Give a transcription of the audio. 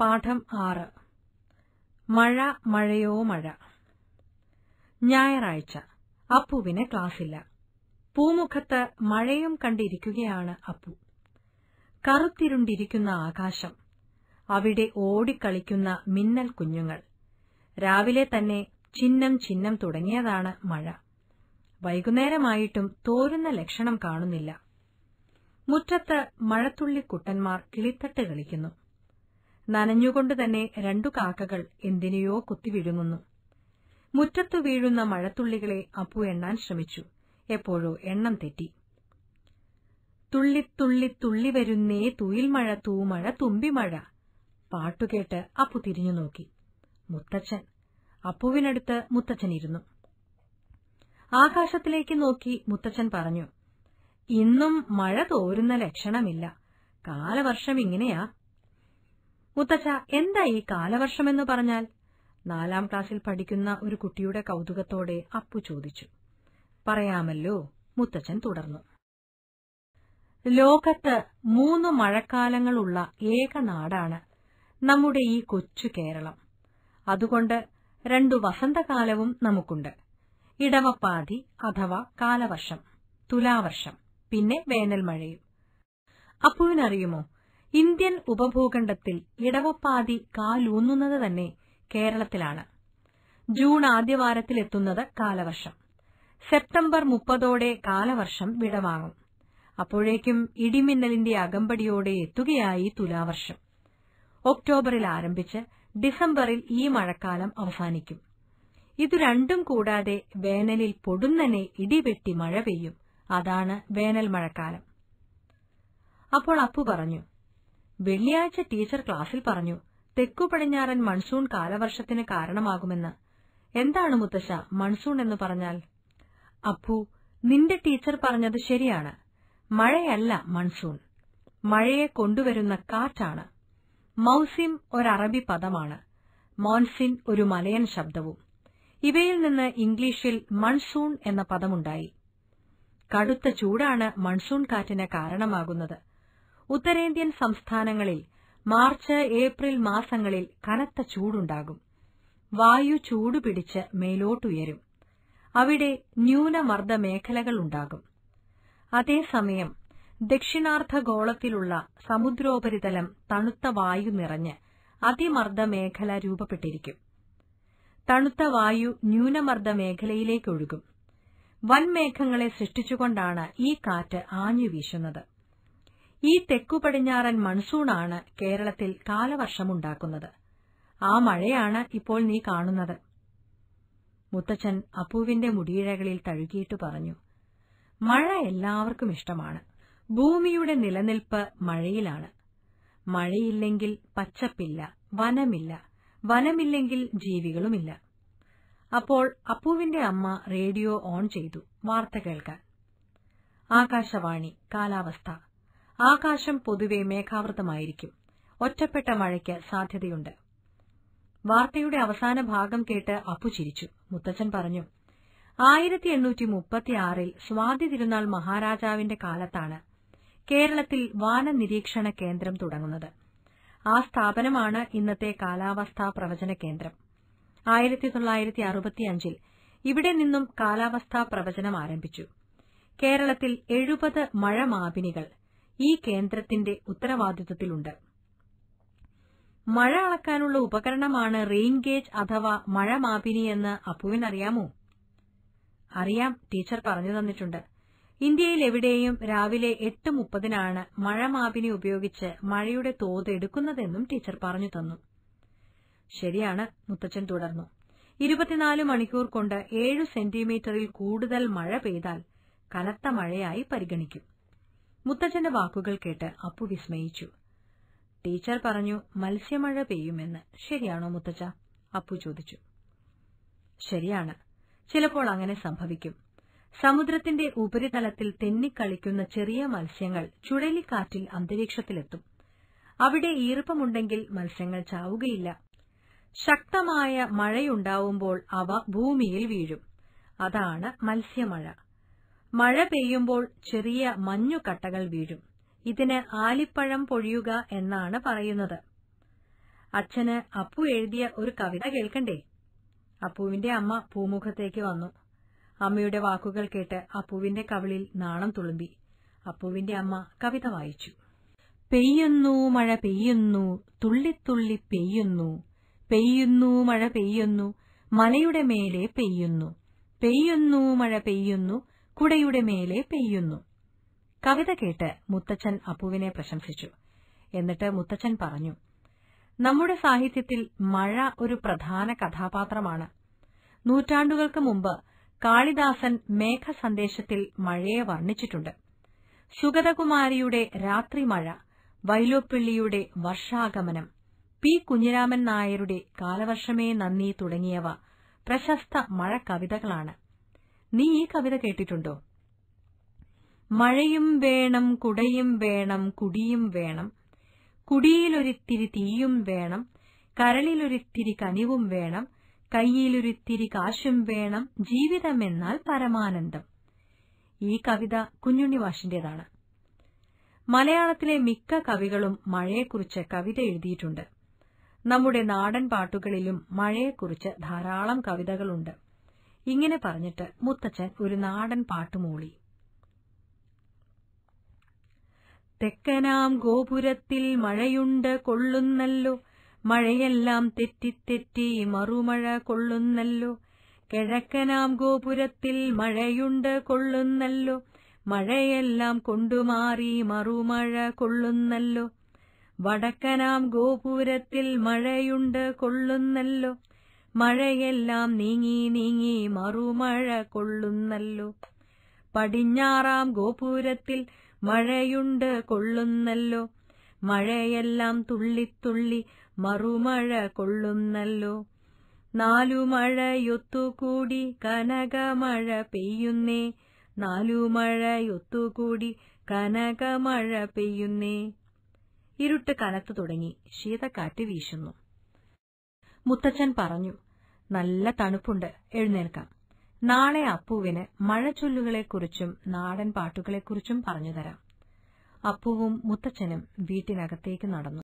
പാഠം ആറ് മഴ മഴയോ മഴ ഞായറാഴ്ച അപ്പുവിന് ക്ലാസ്സില്ല പൂമുഖത്ത് മഴയും കണ്ടിരിക്കുകയാണ് അപ്പു കറുത്തിരുണ്ടിരിക്കുന്ന ആകാശം അവിടെ ഓടിക്കളിക്കുന്ന മിന്നൽ കുഞ്ഞുങ്ങൾ രാവിലെ തന്നെ ചിഹ്നം ചിഹ്നം തുടങ്ങിയതാണ് മഴ വൈകുന്നേരമായിട്ടും തോരുന്ന ലക്ഷണം കാണുന്നില്ല മുറ്റത്ത് മഴത്തുള്ളി കിളിത്തട്ട് കളിക്കുന്നു നനഞ്ഞുകൊണ്ട് തന്നെ രണ്ടു കാക്കകൾ എന്തിനെയോ കുത്തിവിഴുങ്ങുന്നു മുറ്റത്തു വീഴുന്ന മഴത്തുള്ളികളെ അപ്പു എണ്ണാൻ ശ്രമിച്ചു എപ്പോഴോ എണ്ണം തെറ്റി തുള്ളി തുള്ളി തുള്ളി വരുന്നേ മഴ തൂമഴ തുമ്പിമഴ പാട്ടുകേട്ട് അപ്പു തിരിഞ്ഞു നോക്കി മുത്തച്ഛൻ അപ്പുവിനടുത്ത് മുത്തച്ഛൻ ഇരുന്നു ആകാശത്തിലേക്ക് നോക്കി മുത്തച്ഛൻ പറഞ്ഞു ഇന്നും മഴ തോരുന്ന ലക്ഷണമില്ല കാലവർഷം ഇങ്ങനെയാ മുത്തച്ഛ എന്താ ഈ കാലവർഷമെന്ന് പറഞ്ഞാൽ നാലാം ക്ലാസ്സിൽ പഠിക്കുന്ന ഒരു കുട്ടിയുടെ കൗതുകത്തോടെ അപ്പു ചോദിച്ചു പറയാമല്ലോ മുത്തച്ഛൻ തുടർന്നു ലോകത്ത് മൂന്ന് മഴക്കാലങ്ങളുള്ള ഏക നാടാണ് നമ്മുടെ ഈ കൊച്ചു കേരളം അതുകൊണ്ട് രണ്ടു വസന്തകാലവും നമുക്കുണ്ട് ഇടവപ്പാതി അഥവാ കാലവർഷം തുലാവർഷം പിന്നെ വേനൽമഴയും അപ്പുവിനറിയുമോ ഇന്ത്യൻ ഉപഭൂഖണ്ഡത്തിൽ ഇടവപ്പാതി കാലൂന്നുന്നത് തന്നെ കേരളത്തിലാണ് ജൂൺ ആദ്യവാരത്തിലെത്തുന്നത് കാലവർഷം സെപ്റ്റംബർ മുപ്പതോടെ കാലവർഷം വിടവാങ്ങും അപ്പോഴേക്കും ഇടിമിന്നലിന്റെ അകമ്പടിയോടെ എത്തുകയായി തുലാവർഷം ഒക്ടോബറിൽ ആരംഭിച്ച് ഡിസംബറിൽ ഈ മഴക്കാലം അവസാനിക്കും ഇതു രണ്ടും കൂടാതെ വേനലിൽ പൊടുന്നനെ ഇടിവെട്ടി മഴ പെയ്യും അതാണ് വേനൽ മഴക്കാലം അപ്പോൾ അപ്പു പറഞ്ഞു വെള്ളിയാഴ്ച ടീച്ചർ ക്ലാസ്സിൽ പറഞ്ഞു തെക്കു പടിഞ്ഞാറൻ മൺസൂൺ കാലവർഷത്തിന് കാരണമാകുമെന്ന് എന്താണ് മുത്തശ്ശ മൺസൂൺ എന്ന് പറഞ്ഞാൽ അപ്പു നിന്റെ ടീച്ചർ പറഞ്ഞത് ശരിയാണ് മഴയല്ല മൺസൂൺ മഴയെ കൊണ്ടുവരുന്ന കാറ്റാണ് മൌസിം ഒരറബി പദമാണ് മോൻസിൻ ഒരു മലയൻ ശബ്ദവും ഇവയിൽ നിന്ന് ഇംഗ്ലീഷിൽ മൺസൂൺ എന്ന പദമുണ്ടായി കടുത്ത ചൂടാണ് മൺസൂൺ കാറ്റിന് കാരണമാകുന്നത് ഉത്തരേന്ത്യൻ സംസ്ഥാനങ്ങളിൽ മാർച്ച് ഏപ്രിൽ മാസങ്ങളിൽ കനത്ത ചൂടുണ്ടാകും വായു ചൂടുപിടിച്ച് മേലോട്ടുയരും അവിടെ ന്യൂനമർദ്ദ മേഖലകളുണ്ടാകും അതേസമയം ദക്ഷിണാർദ്ധഗോളത്തിലുള്ള സമുദ്രോപരിതലം തണുത്ത വായു നിറഞ്ഞ് അതിമർദ്ദ മേഖല രൂപപ്പെട്ടിരിക്കും തണുത്ത വായു ന്യൂനമർദ്ദ മേഖലയിലേക്കൊഴുകും വൻമേഘങ്ങളെ സൃഷ്ടിച്ചുകൊണ്ടാണ് ഈ കാറ്റ് ആഞ്ഞുവീശുന്നത് ഈ തെക്കുപടിഞ്ഞാറൻ മൺസൂണാണ് കേരളത്തിൽ കാലവർഷമുണ്ടാക്കുന്നത് ആ മഴയാണ് ഇപ്പോൾ നീ കാണുന്നത് മുത്തച്ഛൻ അപ്പൂവിന്റെ മുടിയിഴകളിൽ തഴുകിയിട്ട് പറഞ്ഞു മഴ എല്ലാവർക്കും ഇഷ്ടമാണ് ഭൂമിയുടെ നിലനിൽപ്പ് മഴയിലാണ് മഴയില്ലെങ്കിൽ പച്ചപ്പില്ല വനമില്ല വനമില്ലെങ്കിൽ ജീവികളുമില്ല അപ്പോൾ അപ്പൂവിന്റെ അമ്മ റേഡിയോ ഓൺ ചെയ്തു വാർത്ത കേൾക്കാൻ ആകാശവാണി കാലാവസ്ഥ ആകാശം പൊതുവെ മേഘാവൃതമായിരിക്കും ഒറ്റപ്പെട്ട മഴയ്ക്ക് സാധ്യതയുണ്ട് വാർത്തയുടെ അവസാന ഭാഗം കേട്ട് അപ്പു ചിരിച്ചു മുത്തച്ഛൻ പറഞ്ഞു ആയിരത്തി എണ്ണൂറ്റി മുപ്പത്തിയാറിൽ സ്വാതി തിരുനാൾ മഹാരാജാവിന്റെ കാലത്താണ് കേരളത്തിൽ വാന നിരീക്ഷണ കേന്ദ്രം തുടങ്ങുന്നത് ആ സ്ഥാപനമാണ് ഇന്നത്തെ കാലാവസ്ഥാ പ്രവചന കേന്ദ്രം ആയിരത്തി തൊള്ളായിരത്തി അറുപത്തിയഞ്ചിൽ ഇവിടെ നിന്നും കാലാവസ്ഥാ പ്രവചനം ആരംഭിച്ചു കേരളത്തിൽ എഴുപത് മഴമാപിനികൾ ഈ കേന്ദ്രത്തിന്റെ ഉത്തരവാദിത്വത്തിലുണ്ട് മഴ അളക്കാനുള്ള ഉപകരണമാണ് റെയിൻ ഗേജ് അഥവാ മഴ മാപിനി എന്ന് അറിയാമോ അറിയാം ടീച്ചർ പറഞ്ഞു തന്നിട്ടുണ്ട് ഇന്ത്യയിൽ എവിടെയും രാവിലെ എട്ട് മുപ്പതിനാണ് മഴ മാപിനി ഉപയോഗിച്ച് മഴയുടെ തോത് എടുക്കുന്നതെന്നും ടീച്ചർ പറഞ്ഞു തന്നു ശരിയാണ് മുത്തച്ഛൻ തുടർന്നു ഇരുപത്തിനാല് മണിക്കൂർ കൊണ്ട് ഏഴ് സെന്റിമീറ്ററിൽ കൂടുതൽ മഴ പെയ്താൽ കനത്ത മഴയായി പരിഗണിക്കും മുത്തച്ഛന്റെ വാക്കുകൾ കേട്ട് അപ്പു വിസ്മയിച്ചു ടീച്ചർ പറഞ്ഞു മത്സ്യമഴ പെയ്യുമെന്ന് ശരിയാണോ മുത്തച്ഛ അപ്പു ചോദിച്ചു ശരിയാണ് ചിലപ്പോൾ അങ്ങനെ സംഭവിക്കും സമുദ്രത്തിന്റെ ഉപരിതലത്തിൽ തെന്നിക്കളിക്കുന്ന ചെറിയ മത്സ്യങ്ങൾ ചുഴലിക്കാറ്റിൽ അന്തരീക്ഷത്തിലെത്തും അവിടെ ഈർപ്പമുണ്ടെങ്കിൽ മത്സ്യങ്ങൾ ചാവുകയില്ല ശക്തമായ മഴയുണ്ടാവുമ്പോൾ അവ ഭൂമിയിൽ വീഴും അതാണ് മത്സ്യമഴ മഴ പെയ്യുമ്പോൾ ചെറിയ മഞ്ഞുകട്ടകൾ വീഴും ഇതിന് ആലിപ്പഴം പൊഴിയുക എന്നാണ് പറയുന്നത് അച്ഛന് അപ്പു എഴുതിയ ഒരു കവിത കേൾക്കണ്ടേ അപ്പുവിന്റെ അമ്മ പൂമുഖത്തേക്ക് വന്നു അമ്മയുടെ വാക്കുകൾ കേട്ട് അപ്പുവിന്റെ കവിളിൽ നാണം തുളുമ്പി അപ്പുവിന്റെ അമ്മ കവിത വായിച്ചു പെയ്യുന്നു മഴ പെയ്യുന്നു തുള്ളിത്തുള്ളി പെയ്യുന്നു പെയ്യുന്നു മഴ പെയ്യുന്നു മലയുടെ മേലെ പെയ്യുന്നു പെയ്യുന്നു മഴ പെയ്യുന്നു കുടയുടെ മേലെ പെയ്യുന്നു കവിത കേട്ട് മുത്തച്ഛൻ അപ്പുവിനെ പ്രശംസിച്ചു എന്നിട്ട് മുത്തച്ഛൻ പറഞ്ഞു നമ്മുടെ സാഹിത്യത്തിൽ മഴ ഒരു പ്രധാന കഥാപാത്രമാണ് നൂറ്റാണ്ടുകൾക്ക് മുമ്പ് കാളിദാസൻ മേഘസന്ദേശത്തിൽ മഴയെ വർണ്ണിച്ചിട്ടുണ്ട് ശുഗതകുമാരിയുടെ രാത്രിമഴ വൈലോപ്പിള്ളിയുടെ വർഷാഗമനം പി കുഞ്ഞിരാമൻ നായരുടെ കാലവർഷമേ നന്ദി തുടങ്ങിയവ പ്രശസ്ത മഴക്കവിതകളാണ് നീ ഈ കവിത കേട്ടിട്ടുണ്ടോ മഴയും വേണം കുടയും വേണം കുടിയും വേണം കുടിയിലൊരിത്തിരി തീയും വേണം കരളിലൊരിത്തിരി കനിവും വേണം കയ്യിലൊരിത്തിരി കാശും വേണം ജീവിതമെന്നാൽ പരമാനന്ദം ഈ കവിത കുഞ്ഞുണ്ണി വാഷിന്റേതാണ് മലയാളത്തിലെ മിക്ക കവികളും മഴയെക്കുറിച്ച് കവിത എഴുതിയിട്ടുണ്ട് നമ്മുടെ നാടൻ പാട്ടുകളിലും മഴയെക്കുറിച്ച് ധാരാളം കവിതകളുണ്ട് ഇങ്ങനെ പറഞ്ഞിട്ട് മുത്തച്ഛൻ ഒരു നാടൻ പാട്ടുമൂളി തെക്കനാം ഗോപുരത്തിൽ മഴയുണ്ട് കൊള്ളുന്നല്ലോ മഴയെല്ലാം തെറ്റിത്തെറ്റി മറുമഴ കൊള്ളുന്നല്ലോ കിഴക്കനാം ഗോപുരത്തിൽ മഴയുണ്ട് കൊള്ളുന്നല്ലോ മഴയെല്ലാം കൊണ്ടുമാറി മറുമഴ കൊള്ളുന്നല്ലോ വടക്കനാം ഗോപുരത്തിൽ മഴയുണ്ട് കൊള്ളുന്നല്ലോ മഴയെല്ലാം നീങ്ങി നീങ്ങി മറുമഴ കൊള്ളുന്നല്ലോ പടിഞ്ഞാറാം ഗോപുരത്തിൽ മഴയുണ്ട് കൊള്ളുന്നല്ലോ മഴയെല്ലാം തുള്ളിത്തുള്ളി മറുമഴ കൊള്ളുന്നല്ലോ നാലു മഴയൊത്തുകൂടി കനകമഴ പെയ്യുന്നേ നാലു മഴയൊത്തുകൂടി കനകമഴ പെയ്യുന്നേ ഇരുട്ട് കനത്തു തുടങ്ങി ശീതക്കാറ്റ് വീശുന്നു മുത്തച്ഛൻ പറഞ്ഞു നല്ല തണുപ്പുണ്ട് എഴുന്നേൽക്കാം നാളെ അപ്പുവിന് മഴച്ചൊല്ലുകളെക്കുറിച്ചും നാടൻ പാട്ടുകളെക്കുറിച്ചും പറഞ്ഞുതരാം അപ്പുവും മുത്തച്ഛനും വീട്ടിനകത്തേക്ക് നടന്നു